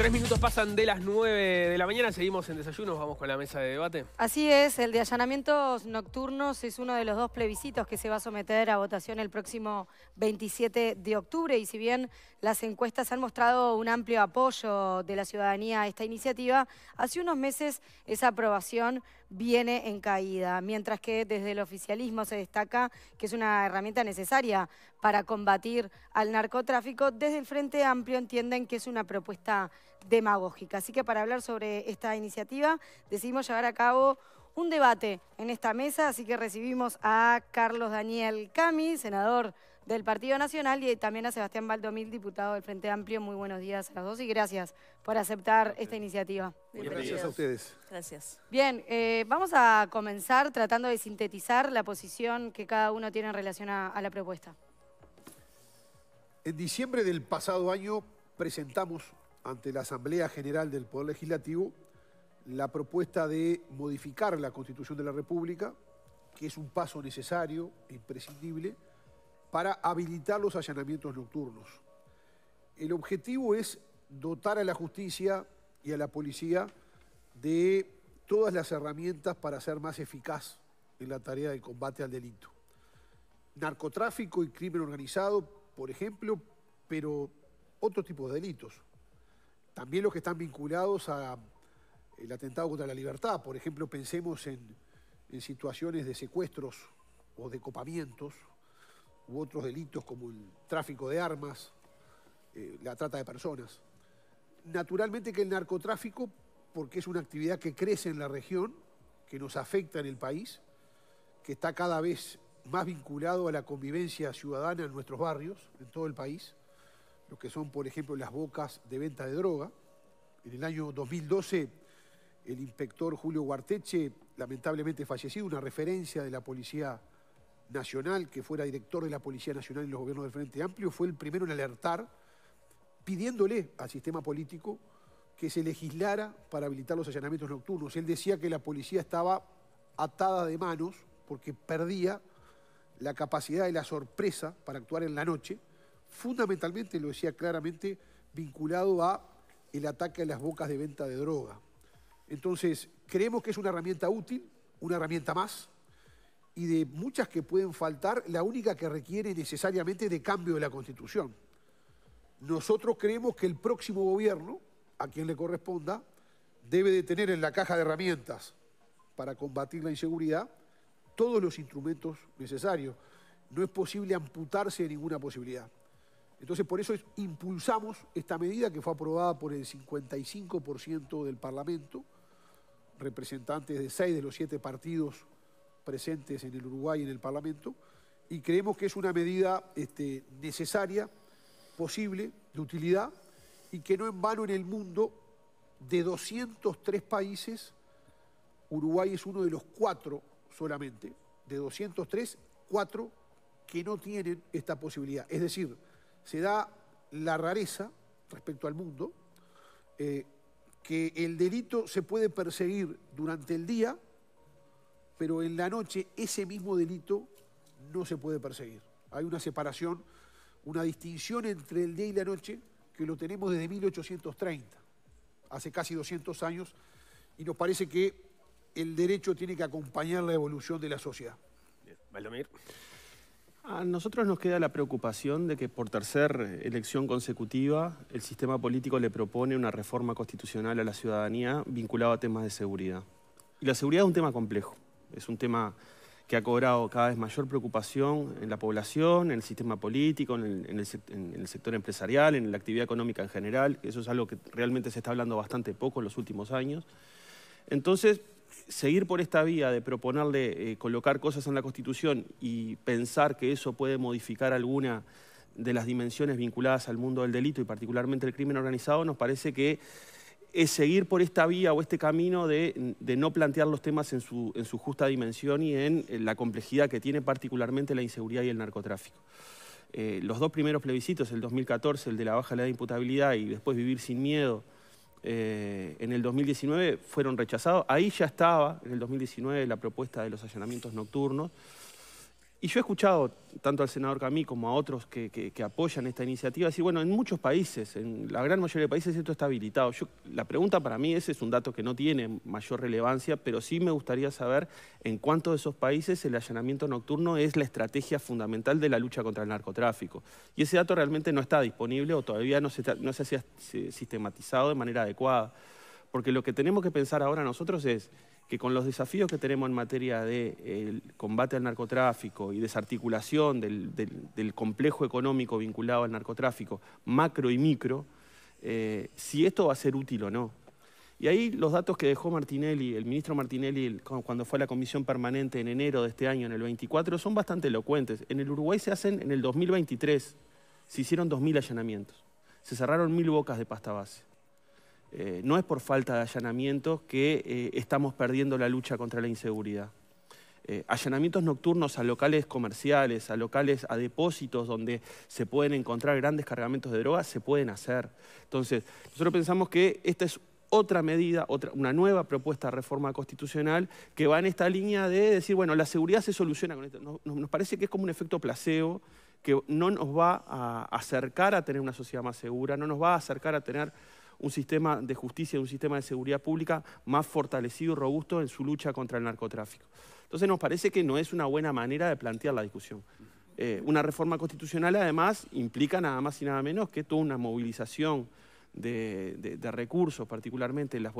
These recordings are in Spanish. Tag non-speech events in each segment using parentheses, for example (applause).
Tres minutos pasan de las 9 de la mañana, seguimos en desayuno, vamos con la mesa de debate. Así es, el de allanamientos nocturnos es uno de los dos plebiscitos que se va a someter a votación el próximo 27 de octubre y si bien las encuestas han mostrado un amplio apoyo de la ciudadanía a esta iniciativa, hace unos meses esa aprobación viene en caída, mientras que desde el oficialismo se destaca que es una herramienta necesaria para combatir al narcotráfico, desde el Frente Amplio entienden que es una propuesta demagógica. Así que para hablar sobre esta iniciativa decidimos llevar a cabo un debate en esta mesa, así que recibimos a Carlos Daniel Cami, senador del Partido Nacional, y también a Sebastián Valdomil, diputado del Frente Amplio. Muy buenos días a los dos y gracias por aceptar esta iniciativa. Gracias a ustedes. Gracias. Bien, eh, vamos a comenzar tratando de sintetizar la posición que cada uno tiene en relación a la propuesta. En diciembre del pasado año presentamos ante la Asamblea General del Poder Legislativo la propuesta de modificar la Constitución de la República, que es un paso necesario, e imprescindible, para habilitar los allanamientos nocturnos. El objetivo es dotar a la justicia y a la policía de todas las herramientas para ser más eficaz en la tarea de combate al delito. Narcotráfico y crimen organizado, por ejemplo, pero otro tipo de delitos. También los que están vinculados al eh, atentado contra la libertad. Por ejemplo, pensemos en, situaciones de secuestros o de copamientos u otros delitos como el tráfico de armas, eh, la trata de personas. Naturalmente que el narcotráfico, porque es una actividad que crece en la región, que nos afecta en el país, que está cada vez más vinculado a la convivencia ciudadana en nuestros barrios, en todo el país, lo que son, por ejemplo, las bocas de venta de droga. En el año 2012, el inspector Julio Guarteche, lamentablemente fallecido, una referencia de la Policía Nacional, que fuera director de la Policía Nacional en los gobiernos del Frente Amplio, fue el primero en alertar, pidiéndole al sistema político que se legislara para habilitar los allanamientos nocturnos. Él decía que la policía estaba atada de manos porque perdía la capacidad de la sorpresa para actuar en la noche fundamentalmente, lo decía claramente, vinculado a el ataque a las bocas de venta de droga. Entonces, creemos que es una herramienta útil, una herramienta más, y de muchas que pueden faltar, la única que requiere necesariamente de cambio de la Constitución. Nosotros creemos que el próximo gobierno, a quien le corresponda, debe de tener en la caja de herramientas para combatir la inseguridad todos los instrumentos necesarios. No es posible amputarse de ninguna posibilidad. Entonces, por eso impulsamos esta medida que fue aprobada por el 55% del Parlamento, representantes de seis de los siete partidos presentes en el Uruguay en el Parlamento, y creemos que es una medida este, necesaria, posible, de utilidad, y que no en vano en el mundo, de 203 países, Uruguay es uno de los cuatro solamente, de 203, cuatro que no tienen esta posibilidad. Es decir, se da la rareza respecto al mundo, eh, que el delito se puede perseguir durante el día, pero en la noche ese mismo delito no se puede perseguir. Hay una separación, una distinción entre el día y la noche que lo tenemos desde 1830, hace casi 200 años, y nos parece que el derecho tiene que acompañar la evolución de la sociedad. A nosotros nos queda la preocupación de que por tercera elección consecutiva el sistema político le propone una reforma constitucional a la ciudadanía vinculada a temas de seguridad. Y la seguridad es un tema complejo, es un tema que ha cobrado cada vez mayor preocupación en la población, en el sistema político, en el, sector empresarial, en la actividad económica en general. Eso es algo que realmente se está hablando bastante poco en los últimos años. Entonces, seguir por esta vía de proponerle eh, colocar cosas en la Constitución y pensar que eso puede modificar alguna de las dimensiones vinculadas al mundo del delito y particularmente el crimen organizado, nos parece que es seguir por esta vía o este camino de, no plantear los temas en su, justa dimensión y en, la complejidad que tiene particularmente la inseguridad y el narcotráfico. Eh, los dos primeros plebiscitos, el 2014, el de la baja ley de imputabilidad y después Vivir sin Miedo, eh, en el 2019 fueron rechazados. Ahí ya estaba, en el 2019, la propuesta de los allanamientos nocturnos. Y yo he escuchado tanto al senador Camí como a otros que, apoyan esta iniciativa decir, bueno, en muchos países, en la gran mayoría de países esto está habilitado. la pregunta para mí es, es un dato que no tiene mayor relevancia, pero sí me gustaría saber en cuántos de esos países el allanamiento nocturno es la estrategia fundamental de la lucha contra el narcotráfico. Y ese dato realmente no está disponible o todavía no se, no se ha sistematizado de manera adecuada. Porque lo que tenemos que pensar ahora nosotros es que con los desafíos que tenemos en materia de eh, combate al narcotráfico y desarticulación del, complejo económico vinculado al narcotráfico, macro y micro, eh, si esto va a ser útil o no. Y ahí los datos que dejó Martinelli, el ministro Martinelli, cuando fue a la comisión permanente en enero de este año, en el 24, son bastante elocuentes. En el Uruguay se hacen, en el 2023, se hicieron 2.000 allanamientos. Se cerraron 1.000 bocas de pasta base. Eh, no es por falta de allanamientos que eh, estamos perdiendo la lucha contra la inseguridad. Eh, allanamientos nocturnos a locales comerciales, a locales, a depósitos donde se pueden encontrar grandes cargamentos de drogas, se pueden hacer. Entonces, nosotros pensamos que esta es otra medida, otra, una nueva propuesta de reforma constitucional que va en esta línea de decir, bueno, la seguridad se soluciona con esto. Nos, nos parece que es como un efecto placebo que no nos va a acercar a tener una sociedad más segura, no nos va a acercar a tener un sistema de justicia y un sistema de seguridad pública más fortalecido y robusto en su lucha contra el narcotráfico. Entonces nos parece que no es una buena manera de plantear la discusión. Eh, una reforma constitucional además implica nada más y nada menos que toda una movilización de, recursos, particularmente la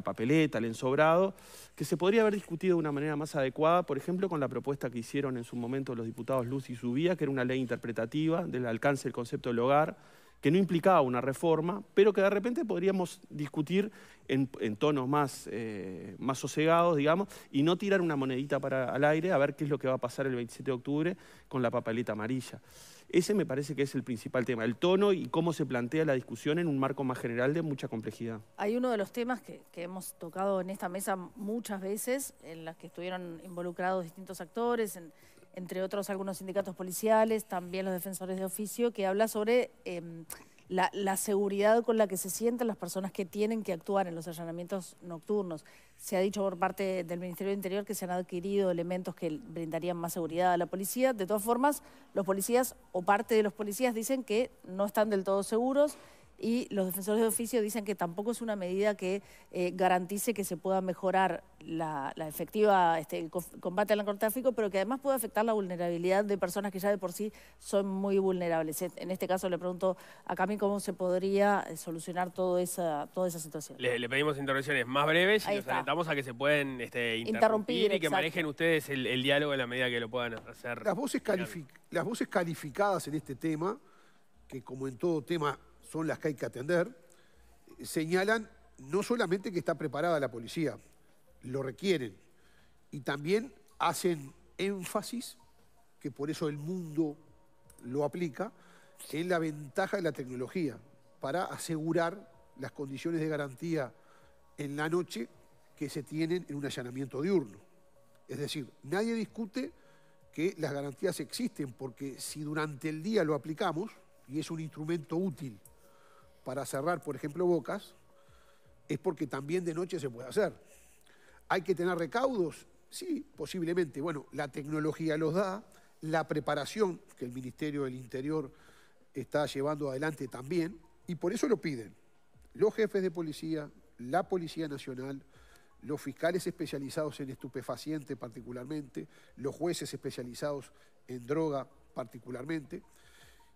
papeleta, el ensobrado, que se podría haber discutido de una manera más adecuada, por ejemplo, con la propuesta que hicieron en su momento los diputados Luz y Subía, que era una ley interpretativa del alcance del concepto del hogar, que no implicaba una reforma, pero que de repente podríamos discutir en, tonos más, eh, más sosegados, digamos, y no tirar una monedita para, al aire a ver qué es lo que va a pasar el 27 de octubre con la papeleta amarilla. Ese me parece que es el principal tema, el tono y cómo se plantea la discusión en un marco más general de mucha complejidad. Hay uno de los temas que, hemos tocado en esta mesa muchas veces, en las que estuvieron involucrados distintos actores, en entre otros algunos sindicatos policiales, también los defensores de oficio, que habla sobre em, la, seguridad con la que se sienten las personas que tienen que actuar en los allanamientos nocturnos. Se ha dicho por parte del Ministerio de Interior que se han adquirido elementos que brindarían más seguridad a la policía. De todas formas, los policías o parte de los policías dicen que no están del todo seguros y los defensores de oficio dicen que tampoco es una medida que eh, garantice que se pueda mejorar la, efectiva este, combate al narcotráfico, pero que además puede afectar la vulnerabilidad de personas que ya de por sí son muy vulnerables. En este caso le pregunto a Cami cómo se podría eh, solucionar toda esa, toda esa situación. Le, pedimos intervenciones más breves y alentamos a que se pueden este, interrumpir, y que manejen ustedes el, diálogo en la medida que lo puedan hacer. las voces calificadas en este tema, que como en todo tema son las que hay que atender, señalan no solamente que está preparada la policía, lo requieren, y también hacen énfasis, que por eso el mundo lo aplica, en la ventaja de la tecnología para asegurar las condiciones de garantía en la noche que se tienen en un allanamiento diurno. Es decir, nadie discute que las garantías existen, porque si durante el día lo aplicamos, y es un instrumento útil para cerrar, por ejemplo, bocas, es porque también de noche se puede hacer. ¿Hay que tener recaudos? Sí, posiblemente. Bueno, la tecnología los da, la preparación que el Ministerio del Interior está llevando adelante también, y por eso lo piden los jefes de policía, la Policía Nacional, los fiscales especializados en estupefacientes particularmente, los jueces especializados en droga particularmente,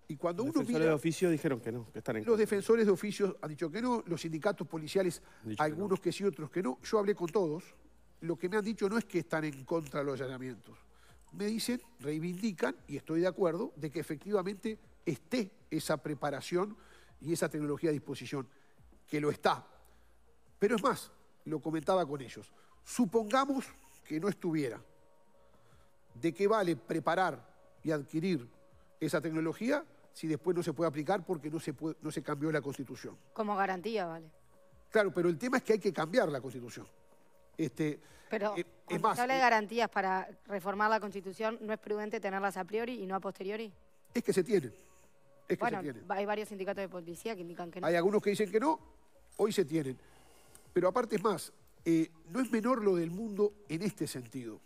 y cuando los uno defensores de oficio dijeron que no, que están en Los defensores de oficios han dicho que no, los sindicatos policiales, algunos que, que, sí, otros que no. Yo hablé con todos. Lo que me han dicho no es que están en contra de los allanamientos. Me dicen, reivindican, y estoy de acuerdo, de que efectivamente esté esa preparación y esa tecnología a disposición, que lo está. Pero es más, lo comentaba con ellos, supongamos que no estuviera. ¿De qué vale preparar y adquirir esa tecnología si después no se puede aplicar porque no se, no se cambió la Constitución. Como garantía, vale. Claro, pero el tema es que hay que cambiar la Constitución. Este, pero eh, se de eh, garantías para reformar la Constitución, ¿no es prudente tenerlas a priori y no a posteriori? Es que se tienen. Es que se tienen. hay varios sindicatos de policía que indican que no. Hay algunos que dicen que no, hoy se tienen. Pero aparte es más, eh, no es menor lo del mundo en este sentido.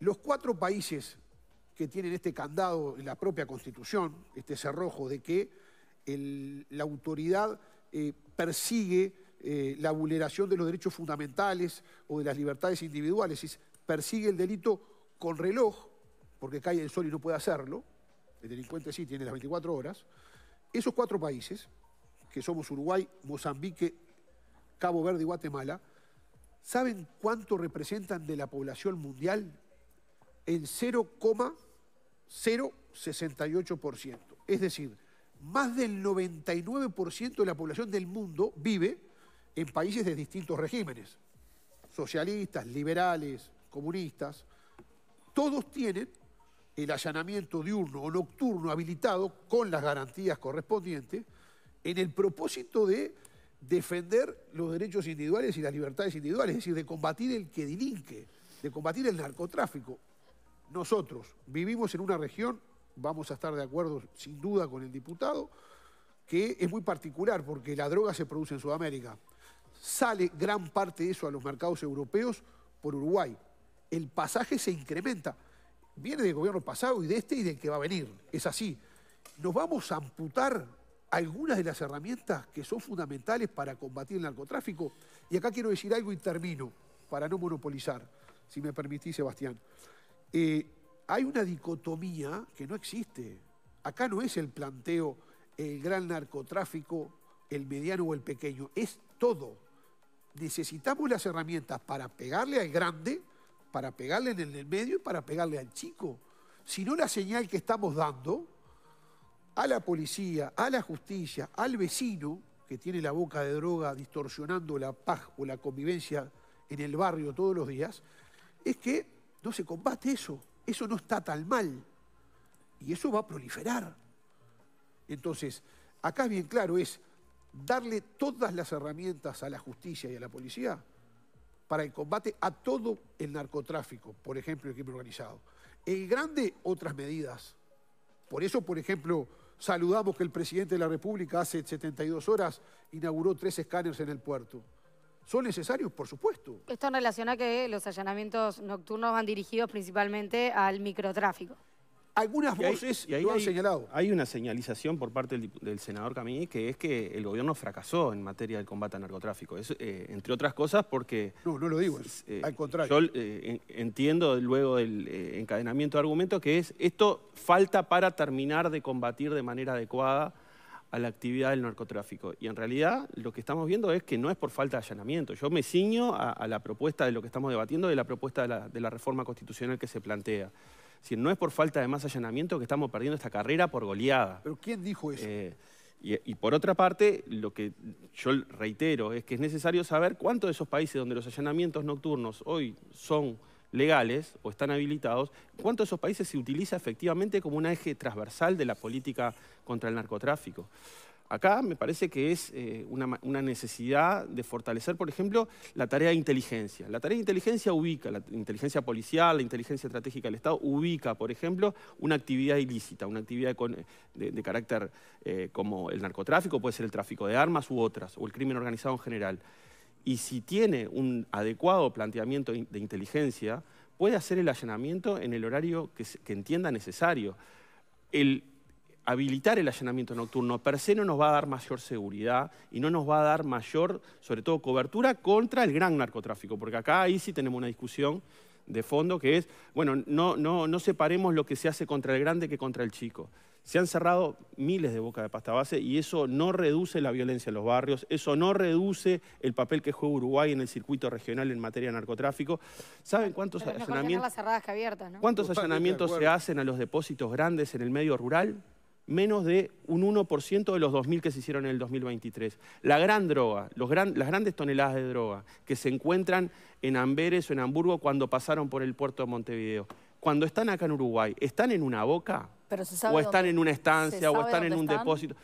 Los cuatro países que tienen este candado en la propia Constitución, este cerrojo de que la autoridad eh, persigue eh, la vulneración de los derechos fundamentales o de las libertades individuales, es, persigue el delito con reloj, porque cae el sol y no puede hacerlo, el delincuente sí tiene las 24 horas, esos cuatro países, que somos Uruguay, Mozambique, Cabo Verde y Guatemala, ¿saben cuánto representan de la población mundial? En 0, 0,68%. Es decir, más del 99% de la población del mundo vive en países de distintos regímenes, socialistas, liberales, comunistas. Todos tienen el allanamiento diurno o nocturno habilitado con las garantías correspondientes en el propósito de defender los derechos individuales y las libertades individuales, es decir, de combatir el que delinque, de combatir el narcotráfico nosotros vivimos en una región, vamos a estar de acuerdo sin duda con el diputado, que es muy particular porque la droga se produce en Sudamérica. Sale gran parte de eso a los mercados europeos por Uruguay. El pasaje se incrementa. Viene del gobierno pasado y de este y del que va a venir. Es así. Nos vamos a amputar algunas de las herramientas que son fundamentales para combatir el narcotráfico. Y acá quiero decir algo y termino, para no monopolizar, si me permitís, Sebastián. Eh, hay una dicotomía que no existe. Acá no es el planteo el gran narcotráfico, el mediano o el pequeño, es todo. Necesitamos las herramientas para pegarle al grande, para pegarle en el medio y para pegarle al chico. Si no, la señal que estamos dando a la policía, a la justicia, al vecino que tiene la boca de droga distorsionando la paz o la convivencia en el barrio todos los días, es que no se combate eso. Eso no está tan mal. Y eso va a proliferar. Entonces, acá es bien claro es darle todas las herramientas a la justicia y a la policía para el combate a todo el narcotráfico, por ejemplo, el crimen organizado. El grande, otras medidas. Por eso, por ejemplo, saludamos que el presidente de la República hace 72 horas inauguró tres escáneres en el puerto. ¿Son necesarios? Por supuesto. Esto en relación a que los allanamientos nocturnos van dirigidos principalmente al microtráfico. Algunas voces hay, señalado. Hay una señalización por parte del, senador Camini que es que el gobierno fracasó en materia del combate al narcotráfico. Eh, entre otras cosas porque... No, no lo digo, eh, al contrario. Yo eh, entiendo luego del encadenamiento de argumentos que es esto falta para terminar de combatir de manera adecuada a la actividad del narcotráfico. Y en realidad lo que estamos viendo es que no es por falta de allanamiento. Yo me ciño a, la propuesta de lo que estamos debatiendo, de la propuesta de la, reforma constitucional que se plantea. Si no es por falta de más allanamiento que estamos perdiendo esta carrera por goleada. ¿Pero quién dijo eso? Eh, y, y, por otra parte, lo que yo reitero es que es necesario saber cuántos de esos países donde los allanamientos nocturnos hoy son legales o están habilitados, ¿cuántos de esos países se utiliza efectivamente como un eje transversal de la política contra el narcotráfico. Acá me parece que es eh, una, necesidad de fortalecer, por ejemplo, la tarea de inteligencia. La tarea de inteligencia ubica, la inteligencia policial, la inteligencia estratégica del Estado, ubica, por ejemplo, una actividad ilícita, una actividad de, carácter eh, como el narcotráfico, puede ser el tráfico de armas u otras, o el crimen organizado en general y si tiene un adecuado planteamiento de inteligencia, puede hacer el allanamiento en el horario que, entienda necesario. El habilitar el allanamiento nocturno per se no nos va a dar mayor seguridad y no nos va a dar mayor, sobre todo, cobertura contra el gran narcotráfico, porque acá ahí sí tenemos una discusión de fondo que es, bueno, no, no separemos lo que se hace contra el grande que contra el chico. Se han cerrado miles de bocas de pasta base y eso no reduce la violencia en los barrios, eso no reduce el papel que juega Uruguay en el circuito regional en materia de narcotráfico. ¿Saben cuántos allanamientos, se hacen a los depósitos grandes en el medio rural? menos de un 1% de los 2.000 que se hicieron en el 2023. La gran droga, las grandes toneladas de droga que se encuentran en Amberes o en Hamburgo cuando pasaron por el puerto de Montevideo cuando están acá en Uruguay, ¿están en una boca? ¿O están en una estancia? ¿O están en un depósito?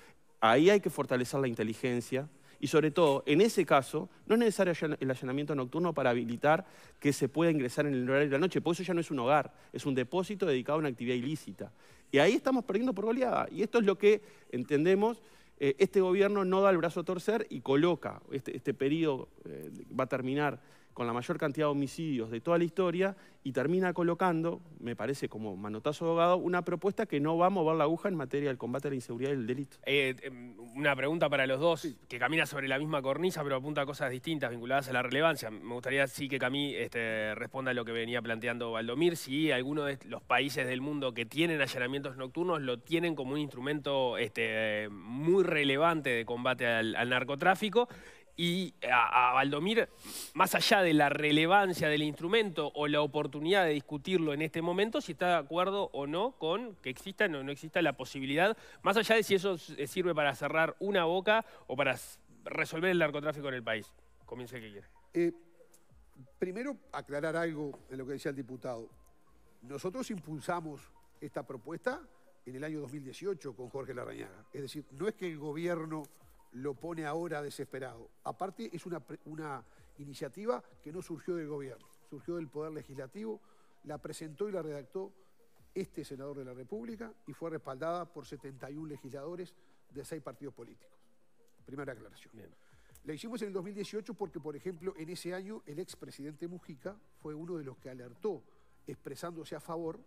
Ahí hay que fortalecer la inteligencia. Y sobre todo, en ese caso, no es necesario el allanamiento nocturno para habilitar que se pueda ingresar en el horario de la noche, porque eso ya no es un hogar, es un depósito dedicado a una actividad ilícita. Y ahí estamos perdiendo por goleada. Y esto es lo que entendemos eh, este gobierno no da el brazo a torcer y coloca, este, este periodo eh, va a terminar con la mayor cantidad de homicidios de toda la historia y termina colocando, me parece como manotazo abogado, una propuesta que no va a mover la aguja en materia del combate a la inseguridad y el delito. Eh, eh, una pregunta para los dos, que camina sobre la misma cornisa pero apunta a cosas distintas vinculadas a la relevancia. Me gustaría sí que Camí este, responda a lo que venía planteando Valdomir, si alguno de los países del mundo que tienen allanamientos nocturnos lo tienen como un instrumento este, muy relevante de combate al narcotráfico y a, Valdomir, más allá de la relevancia del instrumento o la oportunidad de discutirlo en este momento, si está de acuerdo o no con que exista o no, exista la posibilidad, más allá de si eso eh, sirve para cerrar una boca o para resolver el narcotráfico en el país. Comience el que quiere. Eh, primero, aclarar algo en lo que decía el diputado. Nosotros impulsamos esta propuesta en el año 2018 con Jorge Larrañaga. Es decir, no es que el gobierno lo pone ahora desesperado. Aparte, es una, una, iniciativa que no surgió del gobierno, surgió del Poder Legislativo, la presentó y la redactó este senador de la República y fue respaldada por 71 legisladores de seis partidos políticos. Primera aclaración. La hicimos en el 2018 porque, por ejemplo, en ese año el expresidente Mujica fue uno de los que alertó, expresándose a favor,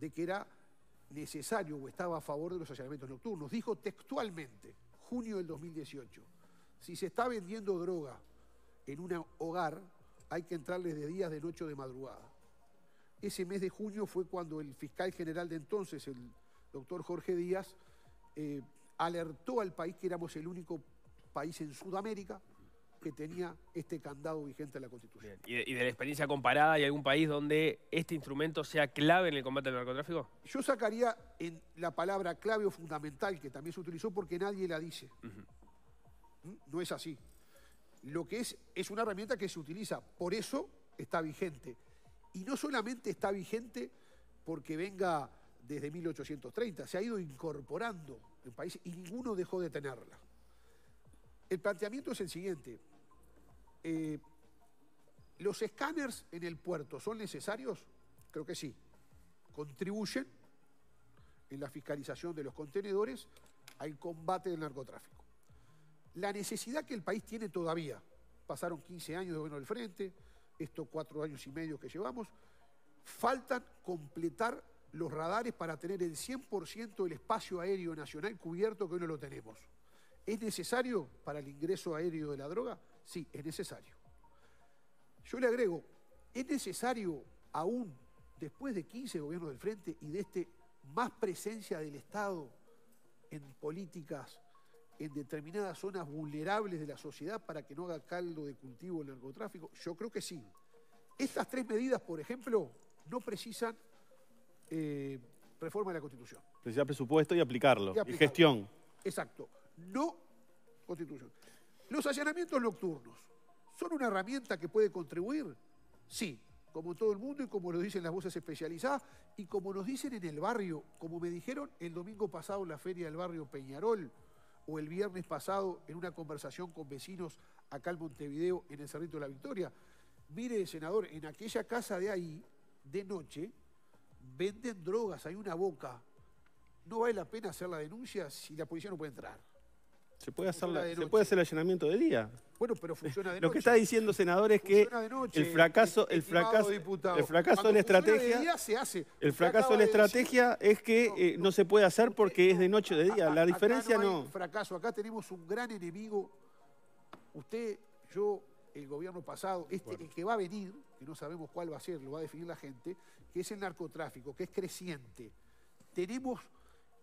de que era necesario o estaba a favor de los allanamientos nocturnos. Dijo textualmente, junio del 2018. Si se está vendiendo droga en un hogar, hay que entrarles de días de noche o de madrugada. Ese mes de junio fue cuando el fiscal general de entonces, el doctor Jorge Díaz, eh, alertó al país que éramos el único país en Sudamérica que tenía este candado vigente en la Constitución. ¿Y, de, la experiencia comparada hay algún país donde este instrumento sea clave en el combate al narcotráfico? Yo sacaría en la palabra clave o fundamental, que también se utilizó porque nadie la dice. ¿Mm? No es así. Lo que es, es una herramienta que se utiliza, por eso está vigente. Y no solamente está vigente porque venga desde 1830, se ha ido incorporando en países y ninguno dejó de tenerla. El planteamiento es el siguiente, eh, ¿Los escáneres en el puerto son necesarios? Creo que sí. Contribuyen en la fiscalización de los contenedores al combate del narcotráfico. La necesidad que el país tiene todavía, pasaron 15 años de gobierno del frente, estos cuatro años y medio que llevamos, faltan completar los radares para tener el 100% del espacio aéreo nacional cubierto que hoy no lo tenemos. ¿Es necesario para el ingreso aéreo de la droga? Sí, es necesario. Yo le agrego, es necesario aún, después de 15 gobiernos del frente y de este, más presencia del Estado en políticas en determinadas zonas vulnerables de la sociedad para que no haga caldo de cultivo el narcotráfico? Yo creo que sí. Estas tres medidas, por ejemplo, no precisan eh, reforma de la Constitución. Precisa presupuesto y aplicarlo. y aplicarlo. Y gestión. Exacto. No Constitución. Los allanamientos nocturnos son una herramienta que puede contribuir, sí, como todo el mundo y como lo dicen las voces especializadas y como nos dicen en el barrio, como me dijeron el domingo pasado en la feria del barrio Peñarol o el viernes pasado en una conversación con vecinos acá en Montevideo en el Cerrito de la Victoria. Mire, senador, en aquella casa de ahí, de noche, venden drogas, hay una boca. No vale la pena hacer la denuncia si la policía no puede entrar. Se puede, hacer hacer el allanamiento de día. Bueno, pero funciona de noche. Lo que está diciendo, senador, es que el fracaso, el fracaso, el fracaso de la estrategia. se hace. El fracaso de la estrategia es que eh, no, se puede hacer porque es de noche o de día. la diferencia no. fracaso, acá tenemos un gran enemigo. Usted, yo, el gobierno pasado, este, el que va a venir, que no sabemos cuál va a ser, lo va a definir la gente, que es el narcotráfico, que es creciente. Tenemos,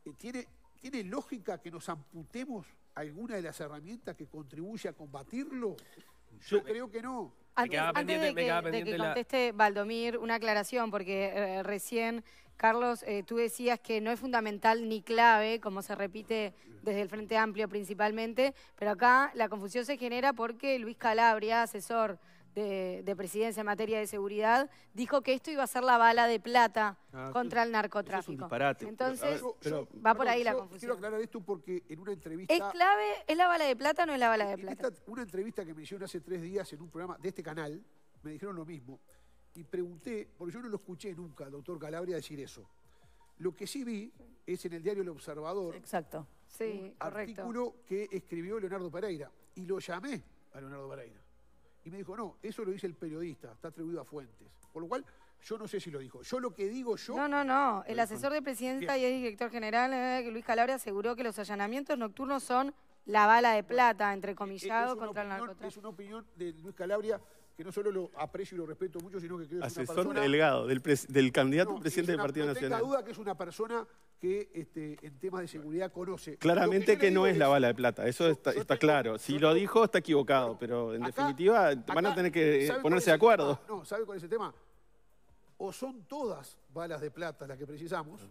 eh, tiene, tiene lógica que nos amputemos alguna de las herramientas que contribuye a combatirlo? Yo, creo que no. Antes, antes de, que, que, conteste Valdomir, una aclaración, porque eh, recién, Carlos, eh, tú decías que no es fundamental ni clave, como se repite desde el Frente Amplio principalmente, pero acá la confusión se genera porque Luis Calabria, asesor de, presidencia en materia de seguridad, dijo que esto iba a ser la bala de plata ah, contra el narcotráfico. es un Entonces, va por ahí la confusión. Quiero aclarar esto porque en una entrevista... ¿Es clave? ¿Es la bala de plata o no es la bala de plata? Esta, una entrevista que me hicieron hace tres días en un programa de este canal, me dijeron lo mismo. Y pregunté, porque yo no lo escuché nunca al doctor Calabria decir eso. Lo que sí vi es en el diario El Observador. Exacto. Sí, un artículo que escribió Leonardo Pereira. Y lo llamé a Leonardo Pereira. Y me dijo, no, eso lo dice el periodista, está atribuido a Fuentes. Por lo cual, yo no sé si lo dijo. Yo lo que digo yo... No, no, no. El asesor de presidenta y el director general, eh, Luis Calabria, aseguró que los allanamientos nocturnos son la bala de plata, entrecomillado, e-, e-, contra el narcotráfico. Es una opinión de Luis Calabria que no solo lo aprecio y lo respeto mucho, sino que creo que es una persona... Asesor delgado, del, del, candidato presidente del Partido no Nacional. No duda que es una persona que este, en temas de seguridad conoce. Claramente que, no es, la bala de plata, eso está, claro. Si lo dijo, está equivocado, pero en definitiva van a tener que ponerse de acuerdo. No, ¿sabe con ese tema? O son todas balas de plata las que precisamos,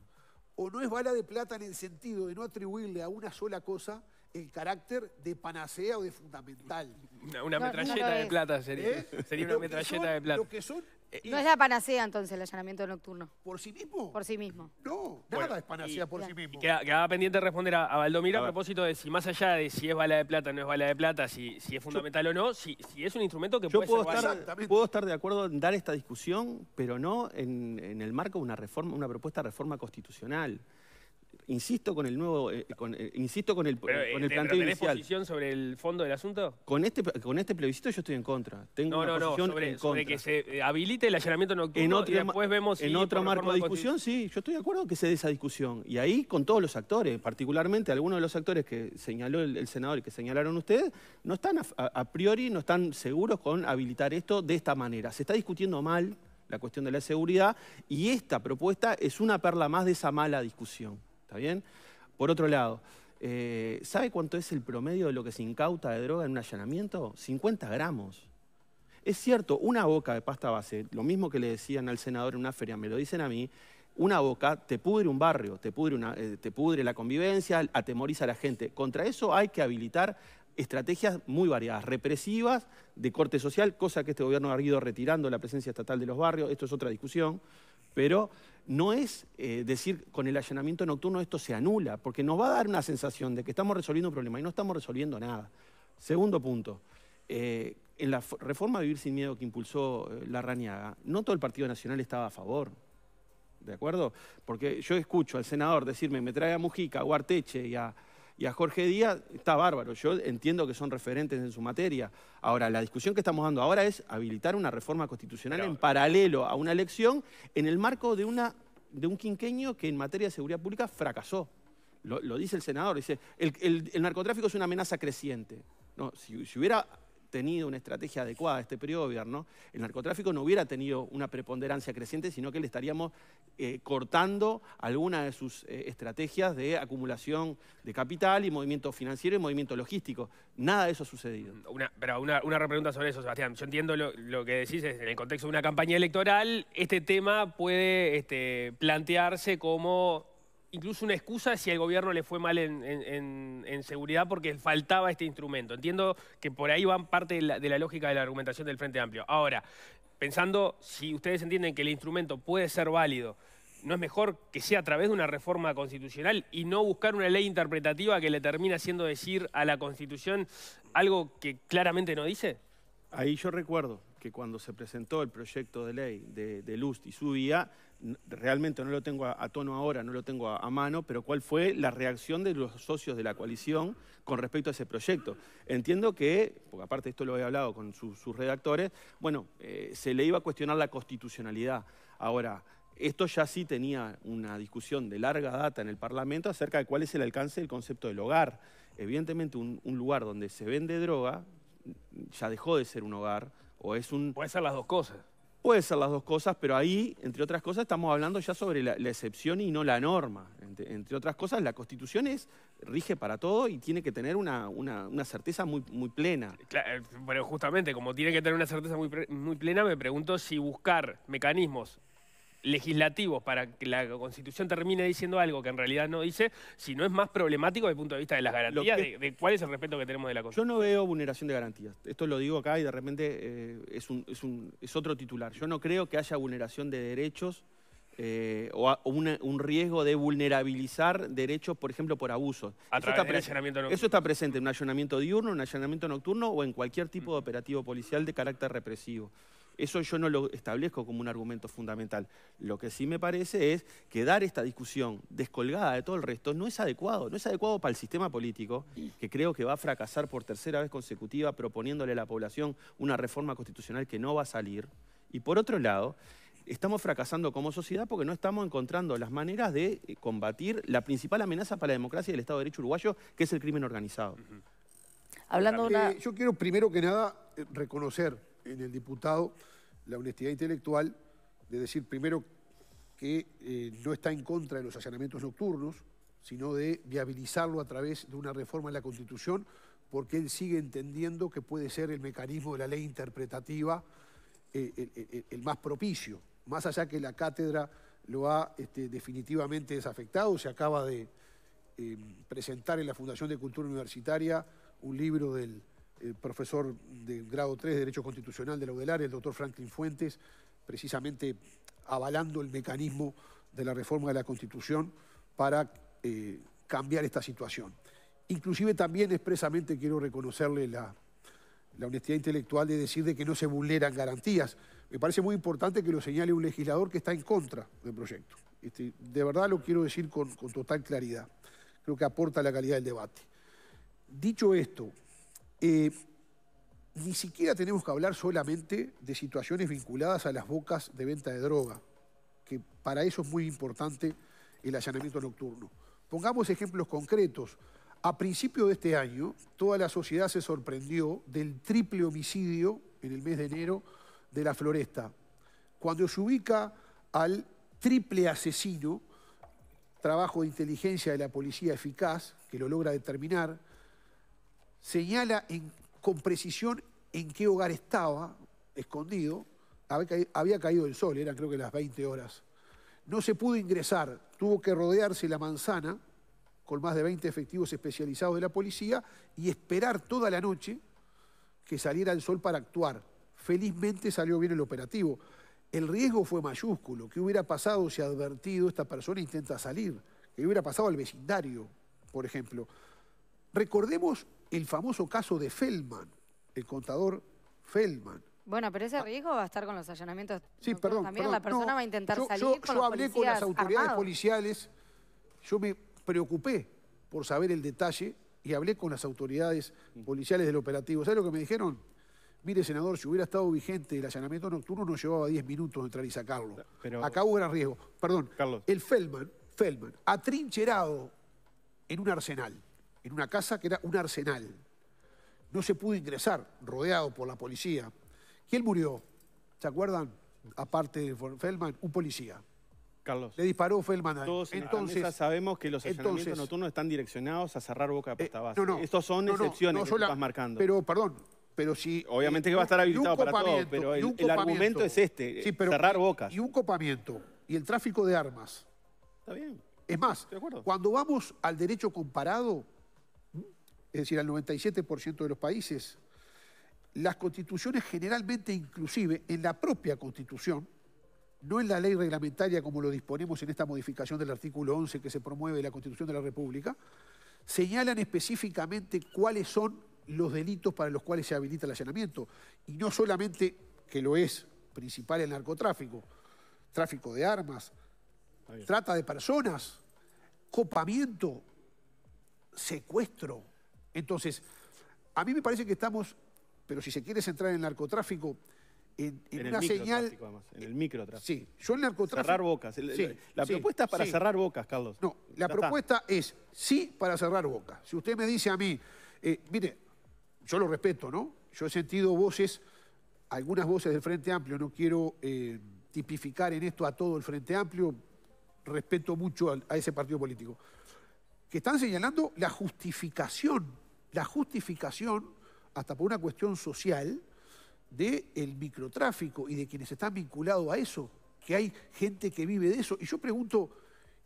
o no es bala de plata en el sentido de no atribuirle a una sola cosa el carácter de panacea o de fundamental. Una, metralleta ¿Eh? de plata sería. Sería una metralleta de plata. Eh, no es la panacea entonces el allanamiento nocturno. ¿Por sí mismo? Por sí mismo. No, nada es panacea por sí mismo. Quedaba pendiente responder a, a a, propósito de si más allá de si es bala de plata o no es bala de plata, si, es fundamental o no, si, es un instrumento que puede puedo ser estar, puedo estar de acuerdo en dar esta discusión, pero no en, en el marco de una reforma, una propuesta de reforma constitucional. Insisto con el nuevo, eh, eh, eh, insisto con el, con el planteo posición sobre el fondo del asunto? Con este, con este plebiscito yo estoy en contra. Tengo una posición sobre, que se habilite el allanamiento nocturno en otro, después vemos... En otro marco de discusión, sí, yo estoy de acuerdo que se dé esa discusión. Y ahí con todos los actores, particularmente algunos de los actores que señaló el, senador y que señalaron ustedes, no están a priori, no están seguros con habilitar esto de esta manera. Se está discutiendo mal la cuestión de la seguridad y esta propuesta es una perla más de esa mala discusión. ¿Está bien? Por otro lado, eh, ¿sabe cuánto es el promedio de lo que se incauta de droga en un allanamiento? 50 gramos. Es cierto, una boca de pasta base, lo mismo que le decían al senador en una feria, me lo dicen a mí, una boca te pudre un barrio, te pudre, una, eh, te pudre la convivencia, atemoriza a la gente. Contra eso hay que habilitar estrategias muy variadas, represivas, de corte social, cosa que este gobierno ha ido retirando la presencia estatal de los barrios, esto es otra discusión, pero no es eh, decir con el allanamiento nocturno esto se anula, porque nos va a dar una sensación de que estamos resolviendo un problema y no estamos resolviendo nada. Segundo punto, eh, en la reforma de Vivir sin Miedo que impulsó eh, la no todo el Partido Nacional estaba a favor. ¿De acuerdo? Porque yo escucho al senador decirme, me trae a Mujica, a Guarteche y a, y a Jorge Díaz, está bárbaro. Yo entiendo que son referentes en su materia. Ahora, la discusión que estamos dando ahora es habilitar una reforma constitucional en paralelo a una elección en el marco de, una, de un quinqueño que en materia de seguridad pública fracasó. Lo, dice el senador, dice, el, narcotráfico es una amenaza creciente. No, si hubiera tenido una estrategia adecuada este periodo de gobierno, el narcotráfico no hubiera tenido una preponderancia creciente, sino que le estaríamos eh, cortando alguna de sus eh, estrategias de acumulación de capital y movimiento financiero y movimiento logístico. Nada de eso ha sucedido. Mm, una, pero una, una repregunta sobre eso, Sebastián. Yo entiendo lo, que decís, en el contexto de una campaña electoral, este tema puede este, plantearse como incluso una excusa si al gobierno le fue mal en, seguridad porque faltaba este instrumento. Entiendo que por ahí van parte de la, lógica de la argumentación del Frente Amplio. Ahora, pensando si ustedes entienden que el instrumento puede ser válido, ¿no es mejor que sea a través de una reforma constitucional y no buscar una ley interpretativa que le termine haciendo decir a la Constitución algo que claramente no dice? Ahí yo recuerdo, que cuando se presentó el proyecto de ley de, Lust y su vía, realmente no lo tengo a, tono ahora, no lo tengo a, mano, pero cuál fue la reacción de los socios de la coalición con respecto a ese proyecto. Entiendo que, porque aparte esto lo he hablado con sus redactores, bueno, eh, se le iba a cuestionar la constitucionalidad. Ahora, esto ya sí tenía una discusión de larga data en el Parlamento acerca de cuál es el alcance del concepto del hogar. Evidentemente, un, un lugar donde se vende droga ya dejó de ser un hogar, Puede ser las dos cosas. Puede ser las dos cosas, pero ahí, entre otras cosas, estamos hablando ya sobre la, excepción y no la norma. Entre, otras cosas, la Constitución es, rige para todo y tiene que tener una, certeza muy, muy plena. Bueno, eh, pero justamente, como tiene que tener una certeza muy, muy plena, me pregunto si buscar mecanismos legislativos para que la Constitución termine diciendo algo que en realidad no dice, si no es más problemático desde el punto de vista de las garantías, de, cuál es el respeto que tenemos de la Constitución. Yo no veo vulneración de garantías. Esto lo digo acá y de repente eh, es, un, es, otro titular. Yo no creo que haya vulneración de derechos eh, o, un riesgo de vulnerabilizar derechos, por ejemplo, por abusos. eso, está allanamiento eso está presente en un allanamiento diurno, en un allanamiento nocturno o en cualquier tipo de operativo policial de carácter represivo. Eso yo no lo establezco como un argumento fundamental. Lo que sí me parece es que dar esta discusión descolgada de todo el resto no es adecuado. No es adecuado para el sistema político, que creo que va a fracasar por tercera vez consecutiva proponiéndole a la población una reforma constitucional que no va a salir. Y por otro lado, estamos fracasando como sociedad porque no estamos encontrando las maneras de eh, combatir la principal amenaza para la democracia y el Estado de Derecho uruguayo, que es el crimen organizado. Hablando eh, yo quiero primero que nada eh, reconocer en el diputado la honestidad intelectual de decir primero que eh, no está en contra de los allanamientos nocturnos, sino de viabilizarlo a través de una reforma en la Constitución, porque él sigue entendiendo que puede ser el mecanismo de la ley interpretativa eh, el, más propicio, más allá que la cátedra lo ha este, definitivamente desafectado, se acaba de eh, presentar en la Fundación de Cultura Universitaria un libro del el eh, profesor de grado 3 de Derecho Constitucional de la UDELAR, el doctor Franklin Fuentes, precisamente avalando el mecanismo de la reforma de la Constitución para eh, cambiar esta situación. Inclusive también expresamente quiero reconocerle la, la honestidad intelectual de decir de que no se vulneran garantías. Me parece muy importante que lo señale un legislador que está en contra del proyecto. Este, de verdad lo quiero decir con, con total claridad. Creo que aporta la calidad del debate. Dicho esto, eh, ni siquiera tenemos que hablar solamente de situaciones vinculadas a las bocas de venta de droga, que para eso es muy importante el allanamiento nocturno. Pongamos ejemplos concretos. A principio de este año, toda la sociedad se sorprendió del triple homicidio en el mes de enero de la Floresta. Cuando se ubica al triple asesino, trabajo de inteligencia de la policía eficaz, que lo logra determinar, señala con precisión en qué hogar estaba, escondido, había caído, el sol, eran creo que las 20 horas. No se pudo ingresar, tuvo que rodearse la manzana con más de 20 efectivos especializados de la policía y esperar toda la noche que saliera el sol para actuar. Felizmente salió bien el operativo. El riesgo fue mayúsculo. ¿Qué hubiera pasado si advertido esta persona intenta salir? ¿Qué hubiera pasado al vecindario, por ejemplo? Recordemos el famoso caso de Feldman, el contador Feldman. Bueno, pero ese ah. riesgo va a estar con los allanamientos. Sí, perdón. También la persona va a intentar salir. Yo, hablé con las autoridades policiales, yo me preocupé por saber el detalle y hablé con las autoridades policiales del operativo. ¿Sabes lo que me dijeron? Mire, senador, si hubiera estado vigente el allanamiento nocturno, no llevaba 10 minutos entrar y sacarlo. Pero, Acá hubo riesgo. Perdón, Carlos. el Feldman, Feldman, atrincherado en un arsenal en una casa que era un arsenal. No se pudo ingresar, rodeado por la policía. ¿Quién murió? ¿Se acuerdan? Aparte de Feldman, un policía. Carlos. Le disparó Feldman a entonces, sabemos que los allanamientos nocturnos están direccionados a cerrar boca de eh, pasta base. no, no, Estos son excepciones que estás marcando. Pero, perdón, pero si... Obviamente eh, que va a estar habilitado para todo, pero el, argumento es este, sí, cerrar bocas. Y un copamiento y el tráfico de armas. Está bien. Es más, cuando vamos al derecho comparado, es decir, al 97% de los países, las constituciones generalmente, inclusive en la propia constitución, no en la ley reglamentaria como lo disponemos en esta modificación del artículo 11 que se promueve de la Constitución de la República, señalan específicamente cuáles son los delitos para los cuales se habilita el allanamiento. Y no solamente que lo es principal el narcotráfico, tráfico de armas, trata de personas, copamiento, secuestro, entonces, a mí me parece que estamos, pero si se quiere centrar en el narcotráfico, en, en, en una el señal... Además, en el microtráfico. Sí, yo el narcotráfico... Cerrar bocas. la propuesta es para cerrar bocas, Carlos. No, la propuesta es sí para cerrar bocas. Si usted me dice a mí, eh, mire, yo lo respeto, ¿no? Yo he sentido voces, algunas voces del Frente Amplio, no quiero eh, tipificar en esto a todo el Frente Amplio, respeto mucho a ese partido político, que están señalando la justificación la justificación, hasta por una cuestión social, del el microtráfico y de quienes están vinculados a eso, que hay gente que vive de eso. Y yo pregunto,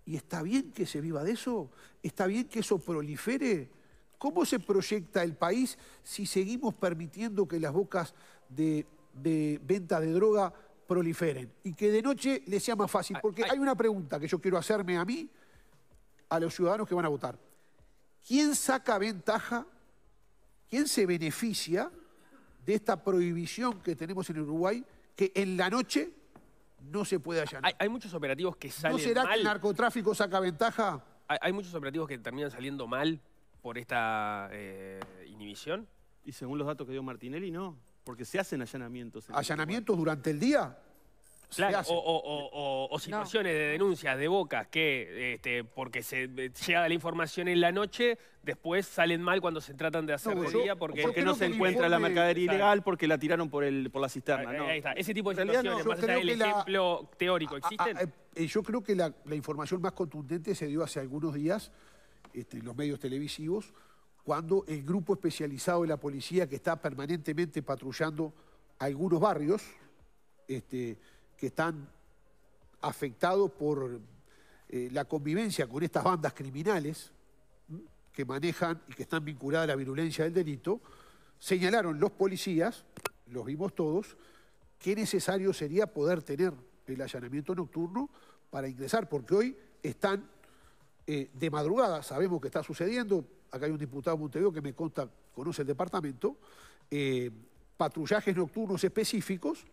¿y está bien que se viva de eso? ¿Está bien que eso prolifere? ¿Cómo se proyecta el país si seguimos permitiendo que las bocas de, de venta de droga proliferen y que de noche les sea más fácil? Porque hay una pregunta que yo quiero hacerme a mí, a los ciudadanos que van a votar. ¿Quién saca ventaja ¿Quién se beneficia de esta prohibición que tenemos en Uruguay que en la noche no se puede allanar? Hay, muchos operativos que salen mal. ¿No será que el narcotráfico saca ventaja? Hay, muchos operativos que terminan saliendo mal por esta eh, inhibición. Y según los datos que dio Martinelli, no. Porque se hacen allanamientos. ¿Allanamientos durante el día? o, situaciones de denuncias de bocas que, este, porque se eh, llega la información en la noche, después salen mal cuando se tratan de hacer no, porque, no se encuentra la mercadería ilegal porque la tiraron por, el, por la cisterna. Ese tipo de situaciones, más ejemplo teórico, ¿existen? Eh, eh, yo creo que la, información más contundente se dio hace algunos días este, en los medios televisivos, cuando el grupo especializado de la policía que está permanentemente patrullando algunos barrios... Este, que están afectados por eh, la convivencia con estas bandas criminales que manejan y que están vinculadas a la virulencia del delito, señalaron los policías, los vimos todos, que necesario sería poder tener el allanamiento nocturno para ingresar, porque hoy están eh, de madrugada, sabemos que está sucediendo, acá hay un diputado de Montevideo que me consta, conoce el departamento, eh, patrullajes nocturnos específicos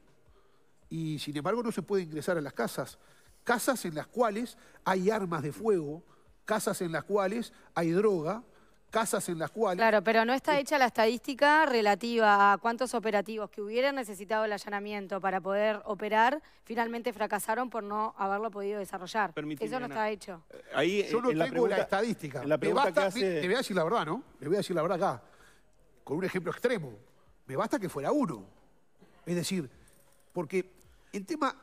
y sin embargo no se puede ingresar a las casas. Casas en las cuales hay armas de fuego, casas en las cuales hay droga, casas en las cuales... Claro, pero no está eh, hecha la estadística relativa a cuántos operativos que hubieran necesitado el allanamiento para poder operar, finalmente fracasaron por no haberlo podido desarrollar. Eso no está hecho. Eh, Yo no tengo la, estadística. La basta, Te voy a decir la verdad, ¿no? Le voy a decir la verdad acá, con un ejemplo extremo. Me basta que fuera uno. Es decir, porque en tema,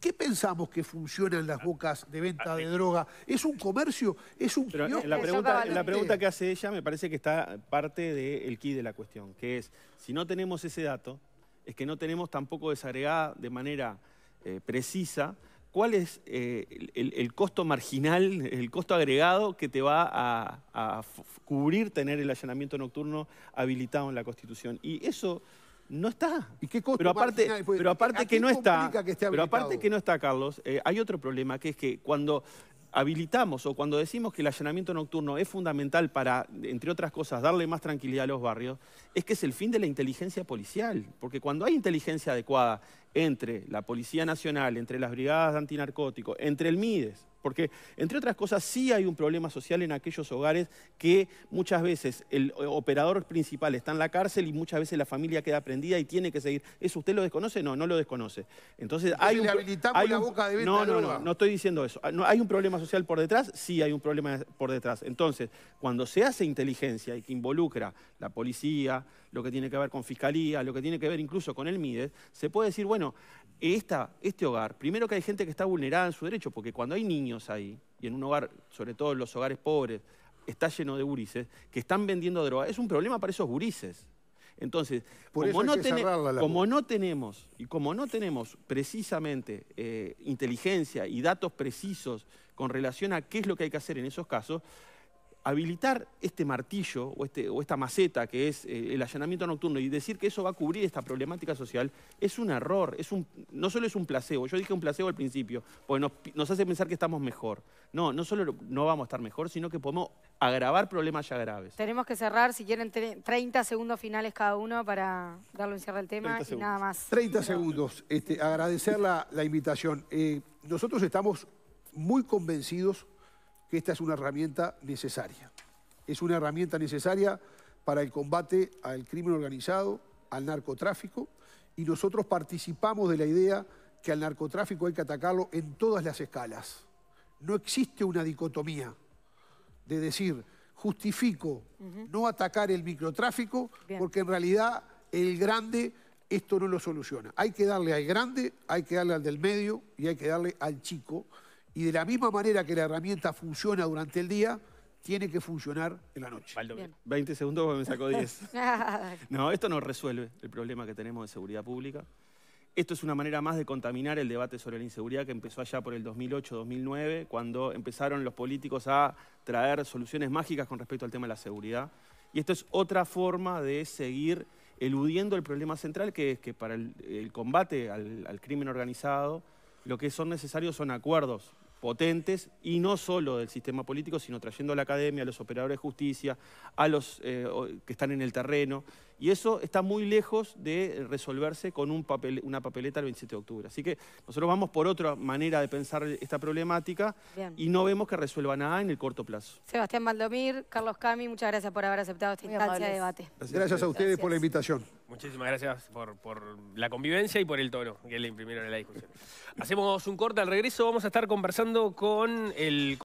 ¿qué pensamos que funcionan las ah, bocas de venta ah, de eh. droga? ¿Es un comercio? ¿Es un la, pregunta, la pregunta que hace ella me parece que está parte del de key de la cuestión, que es, si no tenemos ese dato, es que no tenemos tampoco desagregada de manera eh, precisa cuál es eh, el, costo marginal, el costo agregado que te va a, a cubrir tener el allanamiento nocturno habilitado en la Constitución. Y eso no está. ¿Y qué pero aparte, pero aparte que no está, pero aparte que no está, Carlos, eh, hay otro problema que es que cuando habilitamos o cuando decimos que el allanamiento nocturno es fundamental para, entre otras cosas, darle más tranquilidad a los barrios, es que es el fin de la inteligencia policial. Porque cuando hay inteligencia adecuada entre la Policía Nacional, entre las brigadas de antinarcóticos, entre el MIDES, porque, entre otras cosas, sí hay un problema social en aquellos hogares que muchas veces el eh, operador principal está en la cárcel y muchas veces la familia queda prendida y tiene que seguir. ¿Eso usted lo desconoce? No, no lo desconoce. Entonces, hay, un, hay la boca de No, no, no, no estoy diciendo eso. Ah, ¿Hay un problema social por detrás? Sí hay un problema por detrás. Entonces, cuando se hace inteligencia y que involucra la policía, lo que tiene que ver con fiscalía, lo que tiene que ver incluso con el MIDES, se puede decir, bueno, este hogar, primero que hay gente que está vulnerada en su derecho, porque cuando hay niños ahí, y en un hogar, sobre todo en los hogares pobres, está lleno de gurises, que están vendiendo droga, es un problema para esos gurises. Entonces, como, no, tenemos, y como no tenemos precisamente eh, inteligencia y datos precisos con relación a qué es lo que hay que hacer en esos casos, habilitar este martillo o, este, o esta maceta que es eh, el allanamiento nocturno y decir que eso va a cubrir esta problemática social es un error, es un, no solo es un placebo, yo dije un placebo al principio, porque nos, hace pensar que estamos mejor. No, no solo no vamos a estar mejor, sino que podemos agravar problemas ya graves. Tenemos que cerrar, si quieren, 30 segundos finales cada uno para darle un cierre al tema y nada más. 30 segundos, este, agradecer la, invitación. Eh, nosotros estamos muy convencidos que esta es una herramienta necesaria. Es una herramienta necesaria para el combate al crimen organizado, al narcotráfico, y nosotros participamos de la idea que al narcotráfico hay que atacarlo en todas las escalas. No existe una dicotomía de decir, justifico no atacar el microtráfico porque en realidad el grande esto no lo soluciona. Hay que darle al grande, hay que darle al del medio y hay que darle al chico. Y de la misma manera que la herramienta funciona durante el día, tiene que funcionar en la noche. 20 segundos porque me sacó 10. (laughs) no, esto no resuelve el problema que tenemos de seguridad pública. Esto es una manera más de contaminar el debate sobre la inseguridad que empezó allá por el 2008-2009, cuando empezaron los políticos a traer soluciones mágicas con respecto al tema de la seguridad. Y esto es otra forma de seguir eludiendo el problema central, que es que para el, combate al crimen organizado, lo que son necesarios son acuerdos potentes, y no solo del sistema político, sino trayendo a la academia, a los operadores de justicia, a los eh, que están en el terreno, y eso está muy lejos de resolverse con una papeleta el 27 de octubre. Así que nosotros vamos por otra manera de pensar esta problemática y no vemos que resuelva nada en el corto plazo. Sebastián Maldomir, Carlos Cami, muchas gracias por haber aceptado esta instancia de debate. Gracias, a ustedes por la invitación. Muchísimas gracias por, la convivencia y por el toro que le imprimieron en la discusión. Hacemos un corte al regreso, vamos a estar conversando con el...